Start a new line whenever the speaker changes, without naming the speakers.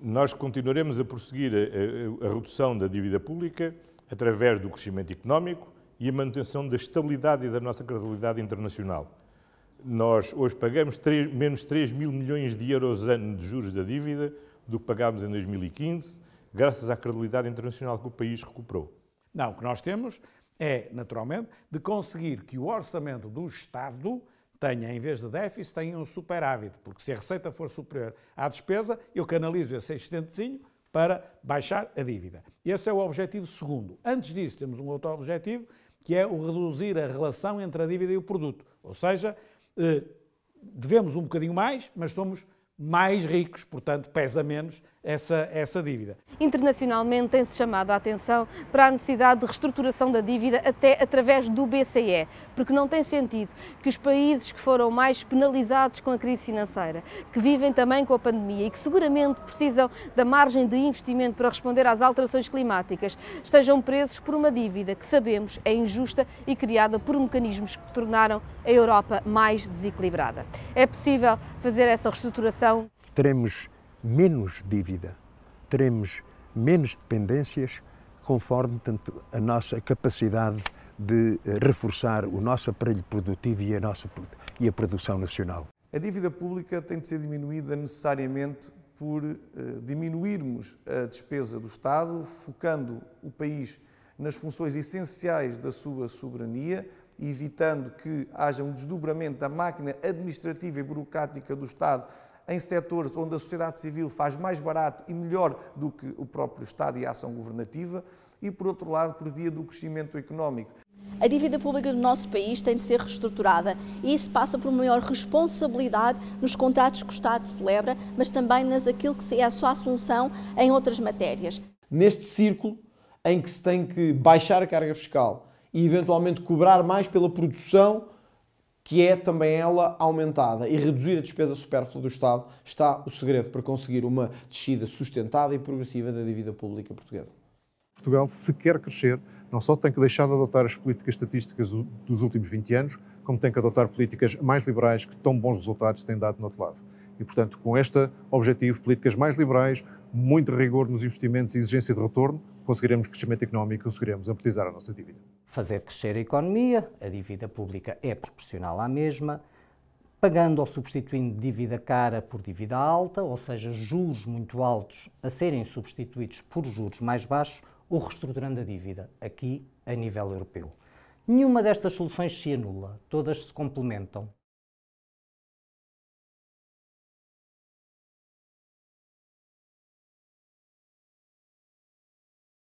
nós continuaremos a prosseguir a, a, a, redução da dívida pública através do crescimento económico e a manutenção da estabilidade e da nossa credibilidade internacional. Nós hoje pagamos 3, menos 3 mil milhões de euros ano de juros da dívida do que pagámos em 2015, graças à credibilidade internacional que o país recuperou. Não, o que nós temos é, naturalmente, de conseguir que o orçamento do Estado tenha, em vez de déficit, tenha um superávit, porque se a receita for superior à despesa, eu canalizo esse excedentezinho para baixar a dívida. Esse é o objetivo segundo. Antes disso, temos um outro objetivo, que é o reduzir a relação entre a dívida e o produto. Ou seja, eh, devemos um bocadinho mais, mas somos mais ricos, portanto, pesa menos essa, essa dívida.
Internacionalmente tem-se chamado a atenção para a necessidade de reestruturação da dívida até através do BCE, porque não tem sentido que os países que foram mais penalizados com a crise financeira, que vivem também com a pandemia e que seguramente precisam da margem de investimento para responder às alterações climáticas, estejam presos por uma dívida que sabemos é injusta e criada por mecanismos que tornaram a Europa mais desequilibrada. É possível fazer essa reestruturação então,
teremos menos dívida, teremos menos dependências, conforme tanto a nossa capacidade de eh, reforçar o nosso aparelho produtivo e a, nossa, e a produção nacional. A dívida pública tem de ser diminuída necessariamente por eh, diminuirmos a despesa do Estado, focando o país nas funções essenciais da sua soberania, evitando que haja um desdobramento da máquina administrativa e burocrática do Estado em setores onde a sociedade civil faz mais barato e melhor do que o próprio Estado e a ação governativa, e, por outro lado, por via do crescimento económico.
A dívida pública do nosso país tem de ser reestruturada e isso passa por uma maior responsabilidade nos contratos que o Estado celebra, mas também nas aquilo que é a sua assunção em outras matérias.
Neste círculo em que se tem
que baixar a carga fiscal e eventualmente cobrar mais pela produção que é também ela aumentada. E reduzir a despesa supérflua do Estado está o segredo para conseguir uma descida sustentada e progressiva da dívida pública portuguesa. Portugal, se quer crescer, não só tem que deixar de adotar as políticas estatísticas dos últimos 20 anos, como tem que adotar políticas mais liberais que tão bons resultados têm dado no outro lado. E, portanto, com este objetivo, políticas mais liberais, muito rigor nos investimentos e exigência de retorno, conseguiremos crescimento económico e
conseguiremos amortizar a nossa dívida fazer crescer a economia, a dívida pública é proporcional à mesma, pagando ou substituindo dívida cara por dívida alta, ou seja, juros muito altos a serem substituídos por juros mais baixos, ou reestruturando a dívida, aqui a nível europeu. Nenhuma destas soluções se anula, todas se complementam.